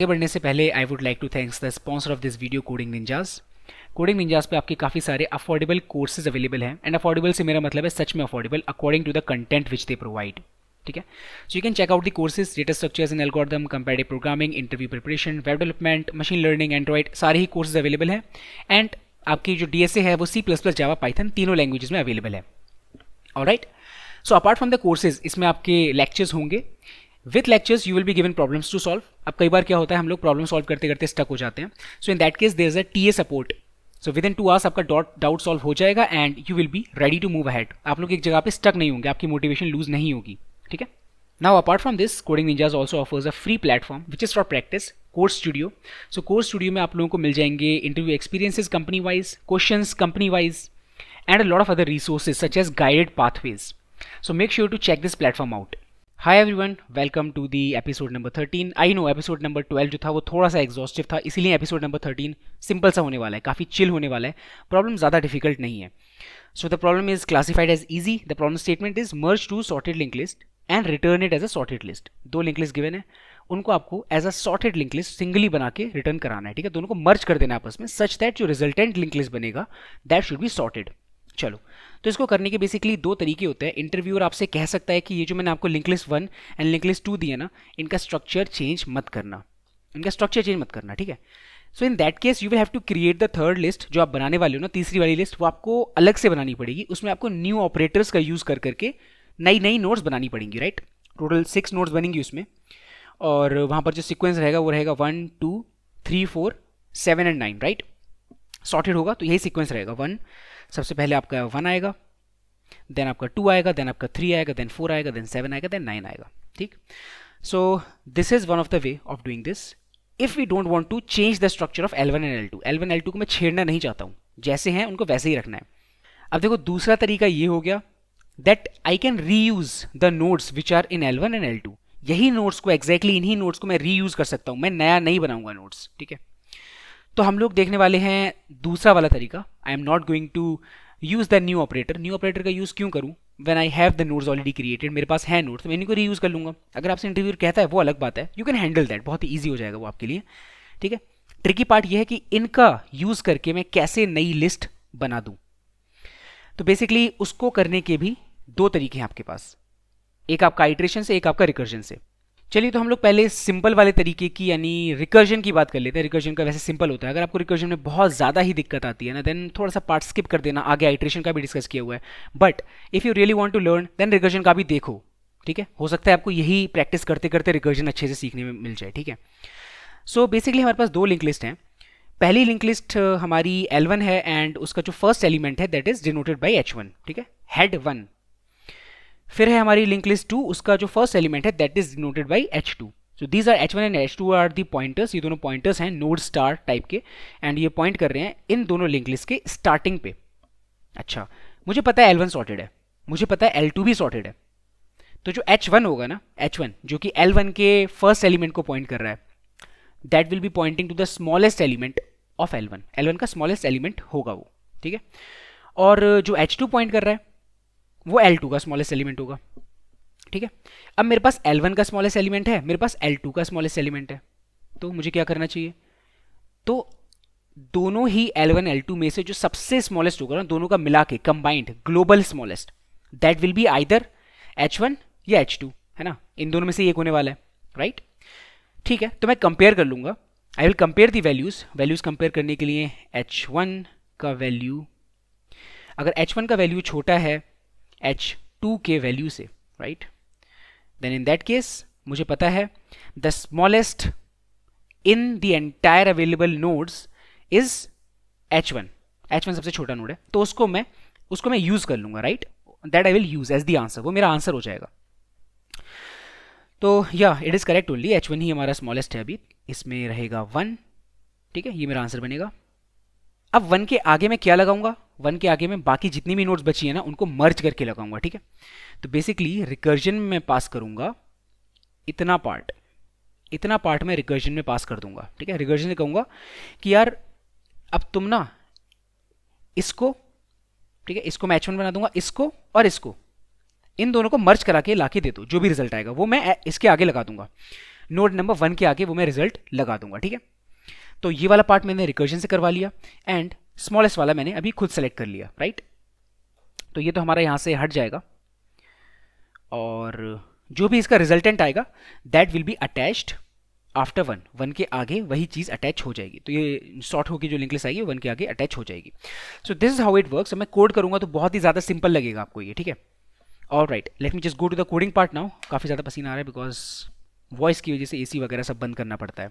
आगे बढ़ने से पहले I would like to thanks the sponsor of this video Coding Ninjas Coding Ninjas पे आपके काफ़ी सारे अफोर्डेबल कोर्सेज अवेलेबल हैं एंड अफोर्डेबल से मेरा मतलब है सच में affordable according to the content which they provide ठीक है so you can check out the courses data structures and algorithm competitive programming interview preparation web development machine learning android सारे ही कोर्सेज अवेलेबल हैं एंड आपकी जो D है वो C plus plus Java Python तीनों लैंग्वेज में अवेलेबल है और so apart from the courses इसमें आपके लेक्चर्स होंगे with lectures you will be given problems to solve अब कई बार क्या होता है हम लोग प्रॉब्लम सॉल्व करते करते स्टक हो जाते हैं so in that case there is a T A support so within two hours आपका डॉट डाउट सॉल्व हो जाएगा and you will be ready to move ahead आप लोग एक जगह पर स्टक नहीं होंगे आपकी मोटिवेशन लूज नहीं होगी ठीक है now apart from this Coding Ninjas also offers a free platform which is for practice CodeStudio so CodeStudio में आप लोगों को मिल जाएंगे interview experiences company wise question company wise and a lot of other resources such as guided pathways so make sure to check this platform out hi everyone welcome to the episode number thirteen I know episode number twelve जो था वो थोड़ा सा exhaustive था इसीलिए episode number thirteen simple सा होने वाला है काफ़ी चिल होने वाला है प्रॉब्लम ज़्यादा डिफिकल्ट नहीं है so the problem is classified as easy the problem statement is merge two sorted link list and return it as a sorted list दो लिंक लिस्ट गिवन है उनको आपको as a sorted link list singly बना के return कराना है ठीक है दोनों को मर्ज कर देना आपस में सच दैट जो रिजल्टेंट लिंक लिस्ट बनेगा दैट शुड बी सॉर्टेड चलो तो इसको करने के बेसिकली दो तरीके होते हैं इंटरव्यूअर आपसे कह सकता है कि ये जो मैंने आपको link list one and link list two दिया ना इनका स्ट्रक्चर चेंज मत करना इनका स्ट्रक्चर चेंज मत करना ठीक है so in that case you will have to create the third list जो आप बनाने वाले हो ना तीसरी वाली लिस्ट वो आपको अलग से बनानी पड़ेगी उसमें आपको न्यू ऑपरेटर्स का यूज़ कर करके नई नई नोट्स बनानी पड़ेंगी राइट टोटल सिक्स नोट्स बनेंगी उसमें और वहाँ पर जो सिक्वेंस रहेगा वो रहेगा one two three four seven and nine right sorted होगा तो यही सिक्वेंस रहेगा वन सबसे पहले आपका वन आएगा देन आपका टू आएगा देन आपका थ्री आएगा देन फोर आएगा देन सेवन आएगा देन नाइन आएगा ठीक so this is one of the way of doing this if we don't want to change the structure of L one and L two L one L two को मैं छेड़ना नहीं चाहता हूँ जैसे हैं उनको वैसे ही रखना है अब देखो दूसरा तरीका ये हो गया that I can reuse the notes which are in L one and L two यही नोट्स को एग्जैक्टली exactly इन्हीं नोट्स को मैं री यूज कर सकता हूँ मैं नया नहीं बनाऊंगा नोट्स ठीक है तो हम लोग देखने वाले हैं दूसरा वाला तरीका I am not going to use the new operator new operator का यूज़ क्यों करूँ when I have the notes already created मेरे पास है नोट्स तो मैं इनको री यूज़ कर लूँगा अगर आपसे इंटरव्यू कहता है वो अलग बात है यू कैन हैंडल दैट बहुत ही ईजी हो जाएगा वो आपके लिए ठीक है ट्रिकी पार्ट यह है कि इनका यूज़ करके मैं कैसे नई लिस्ट बना दूँ तो बेसिकली उसको करने के भी दो तरीके हैं आपके पास एक आपका आइट्रेशन से एक आपका रिकर्जन से चलिए तो हम लोग पहले सिंपल वाले तरीके की यानी रिकर्जन की बात कर लेते हैं रिकर्जन का वैसे सिंपल होता है अगर आपको रिकर्जन में बहुत ज़्यादा ही दिक्कत आती है ना देन थोड़ा सा पार्ट स्किप कर देना आगे आइट्रेशन का भी डिस्कस किया हुआ है but if you really want to learn then recursion का भी देखो ठीक है हो सकता है आपको यही प्रैक्टिस करते करते रिकर्जन अच्छे से सीखने में मिल जाए ठीक है सो so, बेसिकली हमारे पास दो लिंक लिस्ट हैं पहली लिंक लिस्ट हमारी एल है एंड उसका जो फर्स्ट एलिमेंट है that is denoted by H ठीक है हेड वन फिर है हमारी लिंक लिस्ट टू उसका जो फर्स्ट एलिमेंट है that is denoted by H two so these are H one and H two are the pointers ये दोनों पॉइंटर्स हैं नोड स्टार टाइप के एंड ये पॉइंट कर रहे हैं इन दोनों लिंक लिस्ट के स्टार्टिंग पे अच्छा मुझे पता है एल वन सॉर्टेड है मुझे पता है एल टू भी सॉर्टेड है तो जो एच वन होगा ना एच वन जो कि एल वन के फर्स्ट एलिमेंट को पॉइंट कर रहा है that will be pointing to the smallest element of L one L one का स्मॉलेस्ट एलिमेंट होगा वो ठीक है और जो एच टू पॉइंट कर रहा है वो एल टू का स्मॉलेस्ट एलिमेंट होगा ठीक है अब मेरे पास एल वन का स्मॉलेस्ट एलिमेंट है मेरे पास एल टू का स्मॉलेस्ट एलिमेंट है तो मुझे क्या करना चाहिए तो दोनों ही एल वन एल टू में से जो सबसे स्मॉलेस्ट होगा ना दोनों का मिला के combined global smallest that will be either H one या एच टू है ना इन दोनों में से एक होने वाला है राइट ठीक है तो मैं कंपेयर कर लूंगा I will compare the values values compare करने के लिए एच वन का वैल्यू अगर एच वन का वैल्यू छोटा है एच टू के वैल्यू से right then in that case मुझे पता है the smallest in the entire available nodes is H one H one सबसे छोटा नोड है तो उसको मैं उसको मैं यूज़ कर लूंगा right that I will use as the answer वो मेरा आंसर हो जाएगा तो या it is correct only H one ही हमारा स्मॉलेस्ट है अभी इसमें रहेगा वन ठीक है ये मेरा आंसर बनेगा अब वन के आगे मैं क्या लगाऊंगा वन के आगे में बाकी जितनी भी नोट्स बची है ना उनको मर्ज करके लगाऊंगा ठीक है तो बेसिकली रिकर्जन में मैं पास करूंगा इतना पार्ट इतना पार्ट मैं रिकर्जन में पास कर दूंगा ठीक है रिकर्जन में कहूंगा कि यार अब तुम ना इसको ठीक है इसको मैच वन बना दूंगा इसको और इसको इन दोनों को मर्ज करा के ला के दे दो जो भी रिजल्ट आएगा वो मैं इसके आगे लगा दूंगा नोट नंबर वन के आगे वो मैं रिजल्ट लगा दूंगा ठीक है तो ये वाला पार्ट मैंने रिकर्जन से करवा लिया एंड स्मॉलेस्ट वाला मैंने अभी खुद सेलेक्ट कर लिया राइट तो ये तो हमारा यहाँ से हट जाएगा और जो भी इसका रिजल्टेंट आएगा that will be attached after one one के आगे वही चीज़ अटैच हो जाएगी तो ये शॉर्ट होकर जो लिंकलेस आएगी वन के आगे अटैच हो जाएगी so this is how it work मैं कोड करूँगा तो बहुत ही ज़्यादा सिंपल लगेगा आपको ये ठीक है और right let me just go to the coding part now काफ़ी ज़्यादा पसीना आ रहा है बिकॉज वॉइस की वजह से ए वगैरह सब बंद करना पड़ता है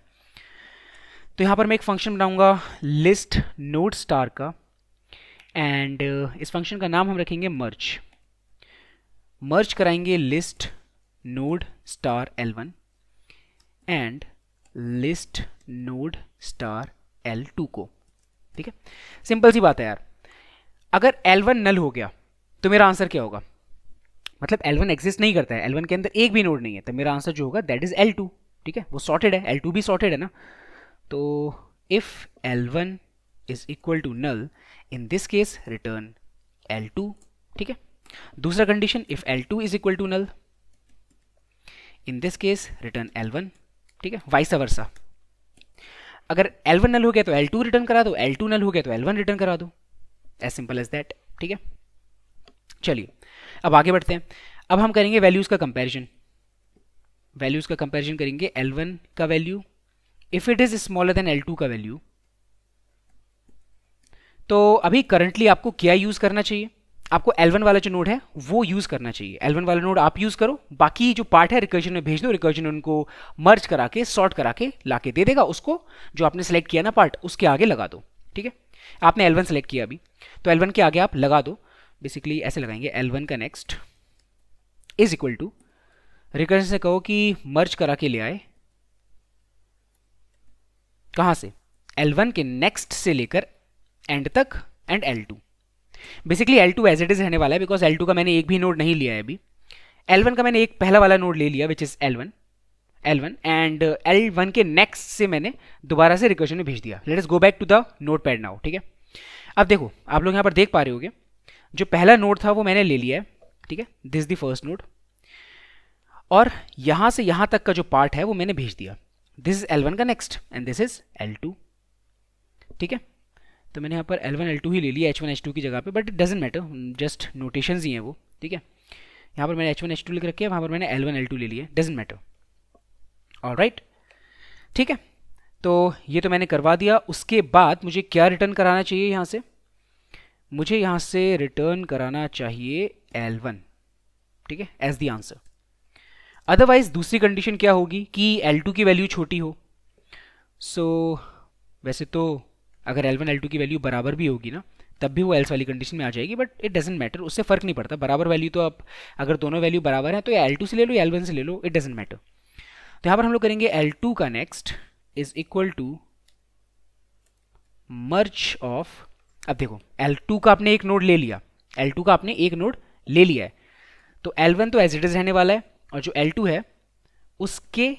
तो यहाँ पर मैं एक फंक्शन बनाऊँगा लिस्ट नोड स्टार का एंड uh, इस फंक्शन का नाम हम रखेंगे मर्च मर्च कराएंगे list node star L one and list node star L two को ठीक है सिंपल सी बात है यार अगर एल वन नल हो गया तो मेरा आंसर क्या होगा मतलब एल वन एग्जिस्ट नहीं करता है एल वन के अंदर एक भी नोड नहीं है तो मेरा आंसर जो होगा दैट इज एल टू ठीक है वो सॉर्टेड है एल टू भी सॉर्टेड है ना तो if L one is equal to null in this case return L two ठीक है दूसरा condition if L two is equal to null in this case return L one ठीक है वाइस वर्सा अगर एल वन नल हो गया तो L to return करा दो एल टू नल हो गया तो एल वन रिटर्न करा दो एज सिंपल एज दैट ठीक है चलिए अब आगे बढ़ते हैं अब हम करेंगे वैल्यूज़ का कंपेरिजन वैल्यूज़ का कंपेरिजन करेंगे एल वन का value if it is smaller then L two का वैल्यू तो अभी करंटली आपको क्या यूज करना चाहिए आपको L1 वाला जो नोड है वो यूज करना चाहिए L1 वाला नोड आप यूज करो बाकी जो पार्ट है रिकर्जन में भेज दो रिकर्जन उनको मर्ज करा के सॉर्ट करा के ला के दे देगा उसको जो आपने सेलेक्ट किया ना पार्ट उसके आगे लगा दो ठीक है आपने L1 सेलेक्ट किया अभी तो L1 के आगे आप लगा दो बेसिकली ऐसे लगाएंगे L1 का next is equal to recursion से कहो कि मर्ज करा के ले आए कहाँ से L1 के नेक्स्ट से लेकर एंड तक and L2 basically L2 as it is रहने वाला है बिकॉज L2 का मैंने एक भी नोड नहीं लिया है अभी L1 का मैंने एक पहला वाला नोड ले लिया which is L1 L1 and L के नेक्स्ट से मैंने दोबारा से रिक्वेशन में भेज दिया let go back to the notepad now ठीक है अब देखो आप लोग यहाँ पर देख पा रहे हो जो पहला नोट था वो मैंने ले लिया है ठीक है दिस द फर्स्ट नोट और यहाँ से यहाँ तक का जो पार्ट है वो मैंने भेज दिया दिस इज L1 का next and this is L2 ठीक है तो मैंने यहाँ पर L1 L2 ही ले लिया H1 H2 की जगह पे but it doesn't matter just notation ही हैं वो ठीक है यहाँ पर मैंने H1 H2 लिख रखे है वहाँ पर मैंने L1 L2 ले लिया डजेंट मैटर ऑल ठीक है तो ये तो मैंने करवा दिया उसके बाद मुझे क्या रिटर्न कराना चाहिए यहाँ से मुझे यहाँ से रिटर्न कराना चाहिए L1 ठीक है एज दी आंसर अदरवाइज दूसरी कंडीशन क्या होगी कि L2 की वैल्यू छोटी हो सो so, वैसे तो अगर L1 L2 की वैल्यू बराबर भी होगी ना तब भी वो एल्स वाली कंडीशन में आ जाएगी बट इट डजेंट मैटर उससे फर्क नहीं पड़ता बराबर वैल्यू तो आप अगर दोनों वैल्यू बराबर हैं तो एल टू से ले लो एल वन से ले लो इट डजेंट मैटर तो यहाँ पर हम लोग करेंगे एल टू का next is equal to merge of अब देखो एल टू का आपने एक नोड ले लिया एल टू का आपने एक नोड ले लिया है तो एल वन तो एज इट इज रहने वाला है और जो L2 है उसके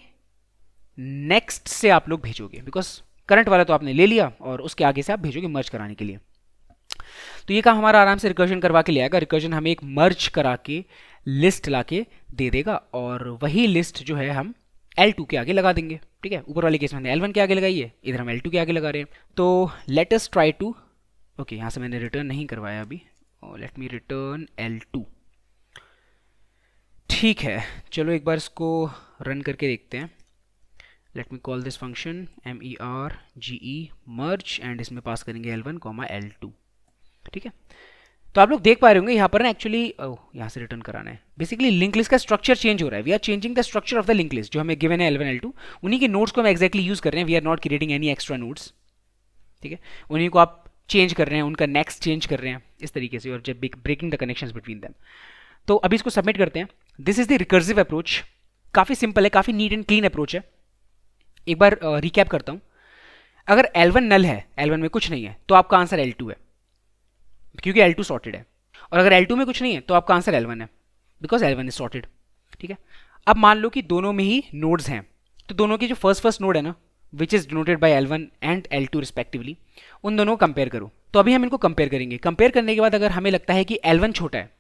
नेक्स्ट से आप लोग भेजोगे बिकॉज करंट वाला तो आपने ले लिया और उसके आगे से आप भेजोगे मर्ज कराने के लिए तो ये काम हमारा आराम से रिकर्जन करवा के ले आएगा रिकर्जन हमें एक मर्ज करा के लिस्ट ला के दे देगा और वही लिस्ट जो है हम L2 के आगे लगा देंगे ठीक है ऊपर वाले केस में हमने L1 के आगे लगाई है इधर हम L2 के आगे लगा रहे हैं तो let us try to okay यहाँ से मैंने रिटर्न नहीं करवाया अभी let me return L two ठीक है चलो एक बार इसको रन करके देखते हैं let me call this function M E R G E merge and इसमें पास करेंगे L one comma L two ठीक है तो आप लोग देख पा रहे होंगे यहाँ पर ना एक्चुअली oh, यहाँ से रिटर्न कराना है बेसिकली लिंक लिस्ट का स्ट्रक्चर चेंज हो रहा है we are changing the structure of the link list जो हमें गिवन है एल वन एल टू उन्हीं के नोट्स को हम एक्जैक्टली यूज कर रहे हैं we are not creating any extra notes ठीक है उन्हीं को आप चेंज कर रहे हैं उनका नेक्स्ट चेंज कर रहे हैं इस तरीके से और जब breaking the connection between them तो अभी इसको सबमिट करते हैं this is the recursive approach काफ़ी सिंपल है काफ़ी नीट एंड क्लीन अप्रोच है एक बार रिकैप uh, करता हूँ अगर L1 नल है L1 में कुछ नहीं है तो आपका आंसर L2 है क्योंकि L2 सॉर्टेड है और अगर L2 में कुछ नहीं है तो आपका आंसर L1 है बिकॉज L1 इज सॉर्टेड ठीक है अब मान लो कि दोनों में ही नोड्स हैं तो दोनों के जो फर्स्ट फर्स्ट नोड है ना which is denoted by L one and L two respectively उन दोनों को कंपेयर करो तो अभी हम इनको कंपेयर करेंगे कंपेयर करने के बाद अगर हमें लगता है कि एल वन छोटा है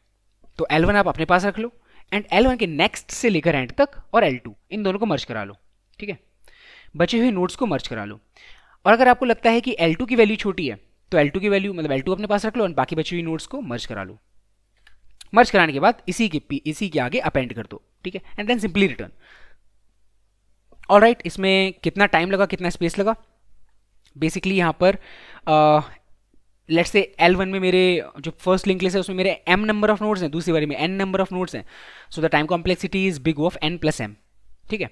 तो एल वन आप अपने पास रख लो एंड एल वन के नेक्स्ट से लेकर एंड तक और एल टू इन दोनों को मर्ज करा लो ठीक है बचे हुए नोट्स को मर्ज करा लो और अगर आपको लगता है कि एल टू की वैल्यू छोटी है तो एल टू की वैल्यू मतलब एल टू अपने पास रख लो और बाकी बची हुई नोट्स को मर्ज करा लो मर्ज कराने के बाद इसी के इसी के आगे अपेंड कर दो ठीक है and then simply return all इसमें कितना टाइम लगा कितना स्पेस लगा बेसिकली यहाँ पर लेट्स से एल वन में मेरे जो फर्स्ट लिंक लिस्ट है उसमें मेरे एम नंबर ऑफ नोड्स हैं दूसरी बारी में एन नंबर ऑफ नोड्स हैं so the time complexity is big of N plus M ठीक है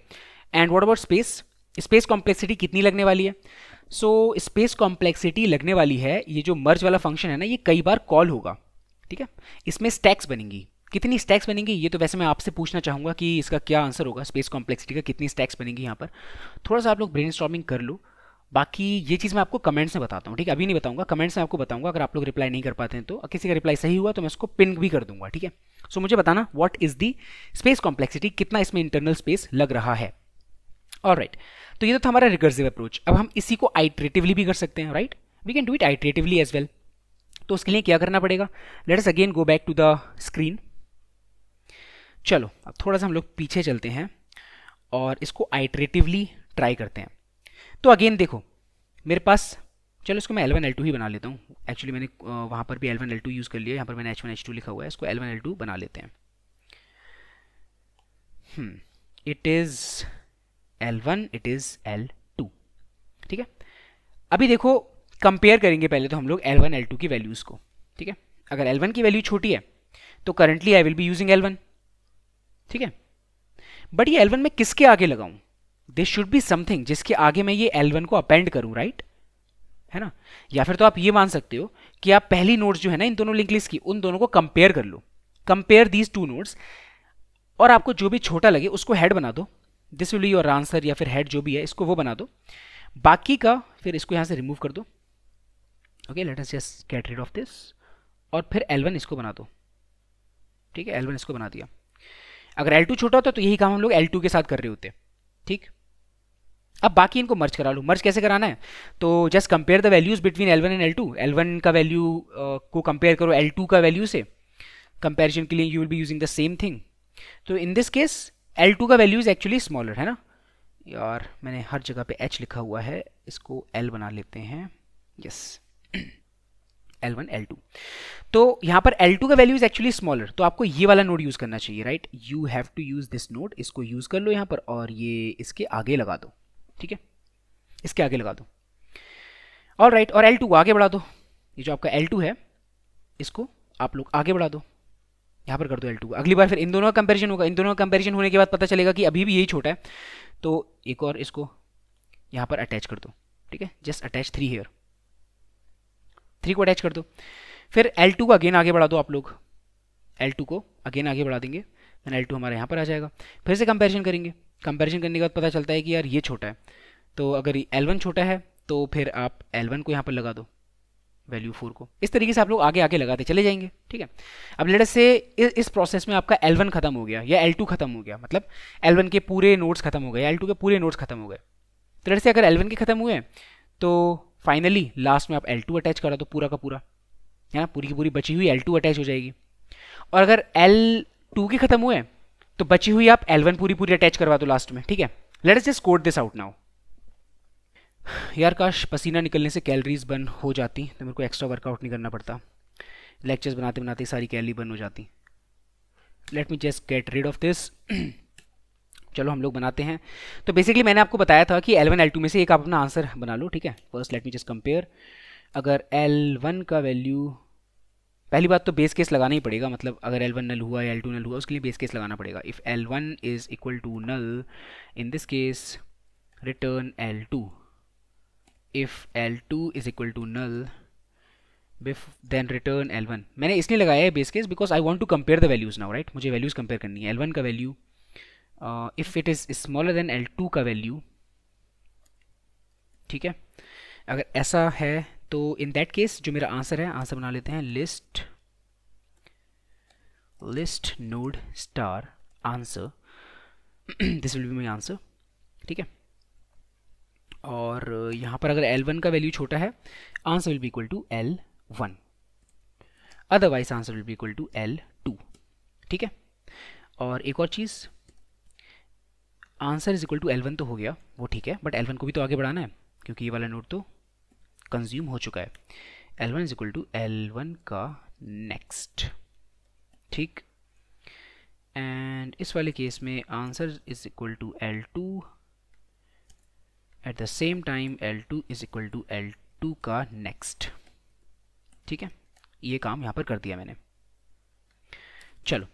and what about space space complexity कितनी लगने वाली है सो स्पेस कॉम्प्लेक्सिटी लगने वाली है ये जो मर्ज वाला फंक्शन है ना ये कई बार कॉल होगा ठीक है इसमें स्टैक्स बनेंगी कितनी स्टैक्स बनेंगी ये तो वैसे मैं आपसे पूछना चाहूँगा कि इसका क्या आंसर होगा स्पेस कॉम्प्लेक्सिटी का कितनी स्टैक्स बनेंगी यहाँ पर थोड़ा सा आप लोग ब्रेन कर लो बाकी ये चीज़ मैं आपको कमेंट्स में बताता हूँ ठीक है अभी नहीं बताऊँगा कमेंट्स में आपको बताऊंगा अगर आप लोग रिप्लाई नहीं कर पाते हैं तो किसी का रिप्लाई सही हुआ तो मैं उसको पिन भी कर दूंगा ठीक है सो मुझे बताना what is the space complexity कितना इसमें इंटरनल स्पेस लग रहा है और राइट right. तो ये तो था हमारा रिकर्सिव अप्रोच अब हम इसी को आइट्रेटिवली भी कर सकते हैं right we can do it iteratively as well तो उसके लिए क्या करना पड़ेगा let us again go back to the screen चलो अब थोड़ा सा हम लोग पीछे चलते हैं और इसको आइट्रेटिवली ट्राई करते हैं तो अगेन देखो मेरे पास चलो इसको मैं एल वन एल टू ही बना लेता हूँ एक्चुअली मैंने वहाँ पर भी L one L two use कर लिया यहाँ पर मैंने एच वन एच टू लिखा हुआ है इसको एल एल टू बना लेते हैं it is L one it is L two ठीक है अभी देखो कंपेयर करेंगे पहले तो हम लोग एल एल टू की वैल्यूज़ को ठीक है अगर एल वन की वैल्यू छोटी है तो currently I will be using L one ठीक है बट ये एल में किसके आगे लगाऊँ दिस शुड बी समथिंग जिसके आगे मैं ये एल को अपेंड करूँ राइट है ना या फिर तो आप ये मान सकते हो कि आप पहली नोट्स जो है ना इन दोनों लिंक लिस्ट की उन दोनों को कंपेयर कर लो कंपेयर दीज टू नोट्स और आपको जो भी छोटा लगे उसको हेड बना दो दिस विल योर आंसर या फिर हेड जो भी है इसको वो बना दो बाकी का फिर इसको यहाँ से रिमूव कर दो okay let us just get rid of this और फिर L1 इसको बना दो ठीक है L1 इसको बना दिया अगर L2 छोटा होता तो यही काम हम लोग L2 के साथ कर रहे होते ठीक अब बाकी इनको मर्ज करा लूँ मर्ज कैसे कराना है तो just compare the values between L one and L two L one का वैल्यू uh, को कंपेयर करो एल टू का वैल्यू से कंपेरिजन के लिए you will be using the same thing तो in this case L two का value is actually smaller है ना यार मैंने हर जगह पे एच लिखा हुआ है इसको एल बना लेते हैं yes L one L two तो यहाँ पर एल टू का वैल्यू इज एक्चुअली स्मॉलर तो आपको ये वाला नोड यूज़ करना चाहिए right you have to use this node इसको यूज़ कर लो यहाँ पर और ये इसके आगे लगा दो ठीक है इसके आगे लगा दो और राइट और एल टू आगे बढ़ा दो ये जो आपका एल टू है इसको आप लोग आगे बढ़ा दो यहाँ पर कर दो एल टू अगली बार फिर इन दोनों का कंपेरिजन होगा इन दोनों का कंपेरिजन होने के बाद पता चलेगा कि अभी भी यही छोटा है तो एक और इसको यहाँ पर अटैच कर दो ठीक है just attach three here three को अटैच कर दो फिर एल टू को अगेन आगे बढ़ा दो आप लोग एल टू को अगेन आगे बढ़ा देंगे देन एल टू हमारे यहाँ पर आ जाएगा फिर से कंपेरिजन करेंगे कंपेरिजन करने के बाद पता चलता है कि यार ये छोटा है तो अगर एल छोटा है तो फिर आप एल को यहाँ पर लगा दो वैल्यू फोर को इस तरीके से आप लोग आगे आगे लगाते चले जाएंगे ठीक है अब लेटर से इस, प्रोसेस में आपका एल वन खत्म हो गया या एल टू खत्म हो गया मतलब एल वन के पूरे नोट्स खत्म हो गए एल टू के पूरे नोट्स खत्म हो गए तो लेटर से अगर एल वन के खत्म हुए तो फाइनली लास्ट में आप एल टू अटैच करा दो पूरा का पूरा है ना पूरी की पूरी बची हुई एल टू अटैच हो जाएगी और अगर एल टू के खत्म हुए तो बची हुई आप L1 पूरी पूरी अटैच करवा दो लास्ट में ठीक है let us just code this out now यार काश पसीना निकलने से कैलरीज बर्न हो जाती तो मेरे को एक्स्ट्रा वर्कआउट नहीं करना पड़ता लेक्चर्स बनाते बनाते सारी कैलरी बर्न हो जाती let me just get rid of this चलो हम लोग बनाते हैं तो बेसिकली मैंने आपको बताया था कि L1 L2 में से एक आप अपना आंसर बना लो ठीक है first let me just compare अगर L1 का वैल्यू पहली बात तो बेस केस लगाना ही पड़ेगा मतलब अगर एल वन नल हुआ या एल टू नल हुआ उसके लिए बेस केस लगाना पड़ेगा if L one is equal to null in this case return L two if L two is equal to null बिफ देन रिटर्न एल वन मैंने इसलिए लगाया है base case because I want to compare the values now right मुझे values compare करनी है L one का value if it is smaller then L two का वैल्यू ठीक है अगर ऐसा है तो इन दैट केस जो मेरा आंसर है आंसर बना लेते हैं list list node star answer this will be my answer ठीक है और uh, यहाँ पर अगर L1 का वैल्यू छोटा है answer will be equal to L1 one otherwise answer will be equal to L2 ठीक है और एक और चीज़ answer is equal to L1 तो हो गया वो ठीक है बट L1 को भी तो आगे बढ़ाना है क्योंकि ये वाला नोट तो कंज्यूम हो चुका है L one is equal to L one का नेक्स्ट ठीक एंड इस वाले केस में answer is equal to L two at the same time L two is equal to L two का नेक्स्ट ठीक है ये काम यहाँ पर कर दिया मैंने चलो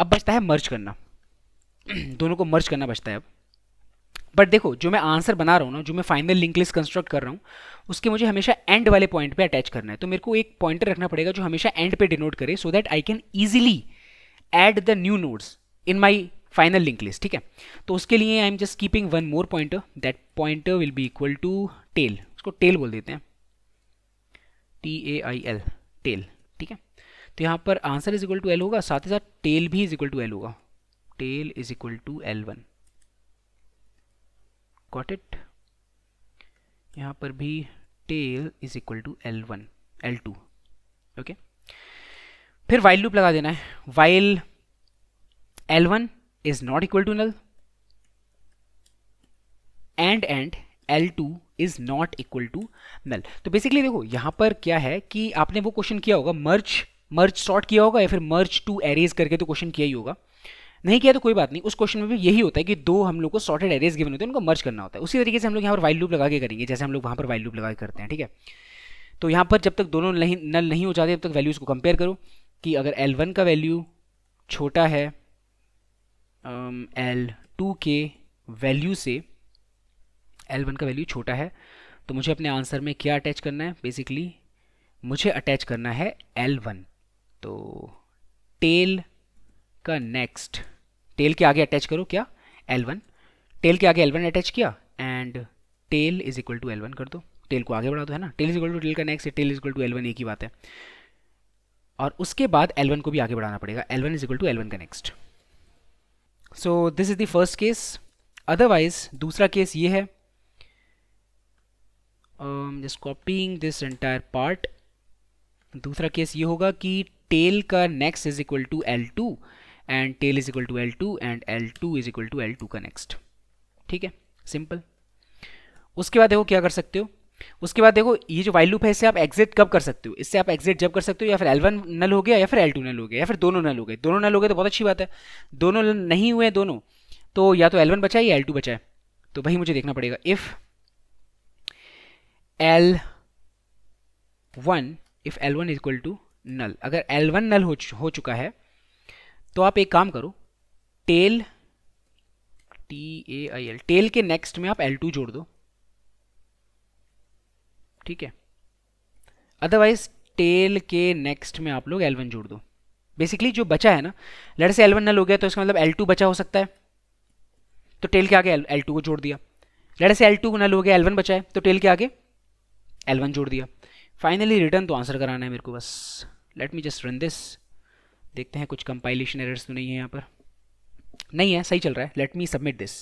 अब बचता है मर्ज करना दोनों को मर्ज करना बचता है अब बट देखो जो मैं आंसर बना रहा हूँ ना जो मैं फाइनल लिंक लिस्ट कंस्ट्रक्ट कर रहा हूँ उसके मुझे हमेशा एंड वाले पॉइंट पे अटैच करना है तो मेरे को एक पॉइंटर रखना पड़ेगा जो हमेशा एंड पे डिनोट करे so that I can easily add the new nodes in my final link list ठीक है तो उसके लिए I am just keeping one more point that point will be equal to tail उसको टेल बोल देते हैं T A I L tail ठीक है तो यहाँ पर answer is equal to L होगा साथ ही साथ टेल भी इज इक्वल टू एल होगा tail is equal to L one got it यहाँ पर भी tail is equal to L1 L2 okay फिर वाइल loop लगा देना है while L one is not equal to null and and L two is not equal to null तो basically देखो यहाँ पर क्या है कि आपने वो क्वेश्चन किया होगा merge merge sort किया होगा या फिर merge टू एरेज करके तो क्वेश्चन किया ही होगा नहीं किया तो कोई बात नहीं उस क्वेश्चन में भी यही होता है कि दो हम लोग को सॉर्टेड एरेज गिवन होते हैं उनको मर्ज करना होता है उसी तरीके से हम लोग यहाँ पर वाइल लूप लगा के करेंगे जैसे हम लोग वहाँ पर वाइल लूप लगा के करते हैं ठीक है तो यहाँ पर जब तक दोनों नहीं नल नहीं हो जाते तब तक वैल्यूज़ को कंपेयर करो कि अगर एल वन का वैल्यू छोटा है एल टू के वैल्यू से एल वन का वैल्यू छोटा है तो मुझे अपने आंसर में क्या अटैच करना है बेसिकली मुझे अटैच करना है एल वन तो टेल का नेक्स्ट टेल के आगे अटैच करो क्या एल वन टेल के आगे एल वन अटैच किया and tail is equal to L one कर दो टेल को आगे बढ़ा दो है ना tail is equal to tail का connect tail is equal to L one एक ही बात है और उसके बाद एल वन को भी आगे बढ़ाना पड़ेगा L one is equal to L one next so this is the first case otherwise दूसरा केस ये है just copying this entire part दूसरा केस ये होगा कि टेल का next is equal to L two and tail is equal to L two and L two is equal to L two का next ठीक है सिंपल उसके बाद देखो क्या कर सकते हो उसके बाद देखो ये जो वाइल लूप है इससे आप एग्जिट कब कर सकते हो इससे आप एग्जिट जब कर सकते हो या फिर एल वन नल हो गया या फिर एल टू नल हो गया या फिर दोनों नल हो गए दोनों नल हो गए तो बहुत अच्छी बात है दोनों नहीं हुए दोनों तो या तो एल बचा बचाए या एल बचा है तो वही मुझे देखना पड़ेगा if L one if L one is equal to null अगर एल वन नल हो चुका है तो आप एक काम करो tail T A I L tail के नेक्स्ट में आप एल टू जोड़ दो ठीक है अदरवाइज टेल के नेक्स्ट में आप लोग एल वन जोड़ दो बेसिकली जो बचा है ना लड़ से एल वन नल हो गया तो इसका मतलब एल टू बचा हो सकता है तो टेल के आगे एल टू को जोड़ दिया लड़ से एल टू नल हो गया एल वन बचा है तो टेल के आगे एल वन जोड़ दिया फाइनली रिटर्न तो आंसर कराना है मेरे को बस let me just run this देखते हैं कुछ कंपाइलेशन एरर्स तो नहीं है यहाँ पर नहीं है सही चल रहा है लेट मी सबमिट दिस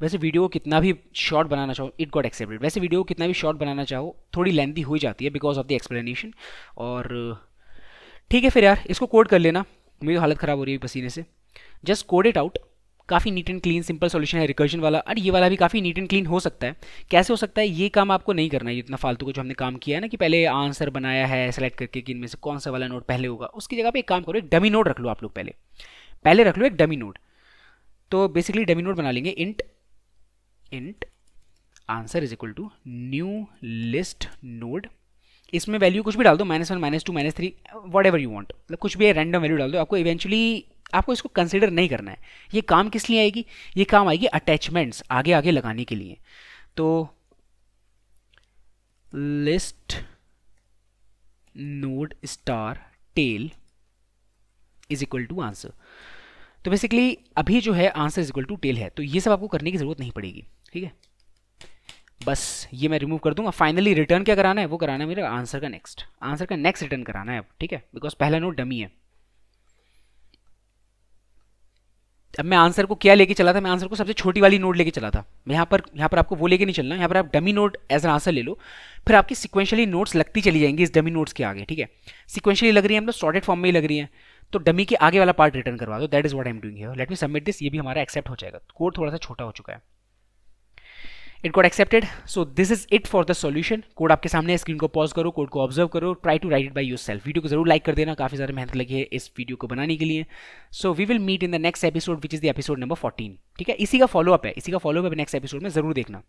वैसे वीडियो को कितना भी शॉर्ट बनाना चाहो इट गॉट एक्सेप्टेड वैसे वीडियो को कितना भी शॉर्ट बनाना चाहो थोड़ी लेंथी हो जाती है बिकॉज ऑफ द एक्सप्लेनेशन और ठीक है फिर यार इसको कोड कर लेना मेरी हालत ख़राब हो रही है पसीने से जस्ट कोड इट आउट काफ़ी neat and clean simple solution है रिकर्जन वाला और ये वाला भी काफ़ी नीट एंड क्लीन हो सकता है कैसे हो सकता है ये काम आपको नहीं करना है इतना फालतू का जो हमने काम किया है ना कि पहले आंसर बनाया है सेलेक्ट करके कि इनमें से कौन सा वाला नोट पहले होगा उसकी जगह पर एक काम करो एक डमी नोट रख लो आप लोग पहले पहले रख लो एक डमी नोट तो बेसिकली डमी नोट बना लेंगे int int answer is equal to new list node इसमें वैल्यू कुछ भी डाल दो minus one minus two minus three whatever you want मतलब कुछ भी रैंडम वैल्यू डाल दो आपको इवेंचुअली आपको इसको कंसिडर नहीं करना है ये काम किस लिए आएगी ये काम आएगी अटैचमेंट्स आगे आगे लगाने के लिए तो list node star tail is equal to answer तो बेसिकली अभी जो है answer is equal to tail है तो ये सब आपको करने की ज़रूरत नहीं पड़ेगी ठीक है बस ये मैं रिमूव कर दूंगा फाइनली रिटर्न क्या कराना है वो कराना है मेरा आंसर का नेक्स्ट आंसर का नेक्स्ट रिटर्न कराना है अब ठीक है बिकॉज पहला नोट डमी है अब मैं आंसर को क्या लेके चला था मैं आंसर को सबसे छोटी वाली नोड लेके चला था यहाँ पर यहाँ पर आपको वो लेके नहीं चलना यहाँ पर आप dummy node as an answer ले लो फिर आपकी सिक्वेंशली नोट्स लगती चली जाएंगी इस डमी नोट्स के आगे ठीक है सिक्वेंशली लग रही है हम लोग सॉर्टेड फॉर्म में ही लग रही है तो डमी के आगे वाला पार्ट रिटर्न करवा दो that is what I am doing let me submit this ये भी हमारा एक्सेप्ट हो जाएगा कोड थोड़ा सा छोटा हो चुका है it got accepted so this is it for the solution code आपके सामने स्क्रीन को पॉज करो कोड को ऑब्जर्व करो try to write it by yourself video को जरूर लाइक कर देना काफी सारे मेहनत लगी है इस वीडियो को बनाने के लिए so we will meet in the next episode which is the episode number fourteen ठीक है इसी का फॉलोअप है इसी का फॉलोअप नेक्स्ट एपिसोड में जरूर देखना